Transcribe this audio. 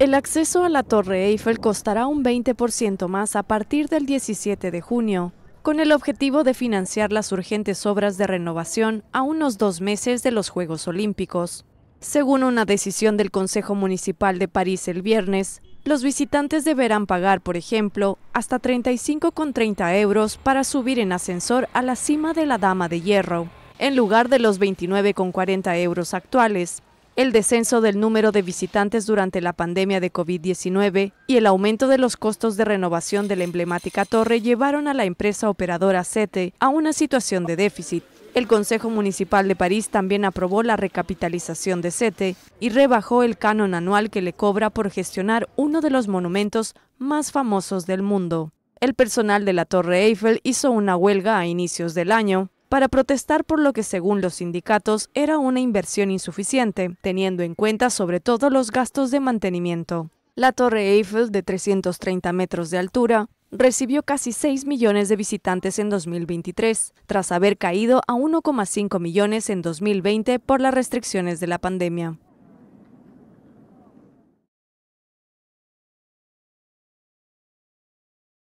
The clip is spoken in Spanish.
El acceso a la Torre Eiffel costará un 20% más a partir del 17 de junio, con el objetivo de financiar las urgentes obras de renovación a unos dos meses de los Juegos Olímpicos. Según una decisión del Consejo Municipal de París el viernes, los visitantes deberán pagar, por ejemplo, hasta 35,30 euros para subir en ascensor a la cima de la Dama de Hierro, en lugar de los 29,40 euros actuales, el descenso del número de visitantes durante la pandemia de COVID-19 y el aumento de los costos de renovación de la emblemática torre llevaron a la empresa operadora CETE a una situación de déficit. El Consejo Municipal de París también aprobó la recapitalización de CETE y rebajó el canon anual que le cobra por gestionar uno de los monumentos más famosos del mundo. El personal de la Torre Eiffel hizo una huelga a inicios del año para protestar por lo que según los sindicatos era una inversión insuficiente, teniendo en cuenta sobre todo los gastos de mantenimiento. La Torre Eiffel, de 330 metros de altura, recibió casi 6 millones de visitantes en 2023, tras haber caído a 1,5 millones en 2020 por las restricciones de la pandemia.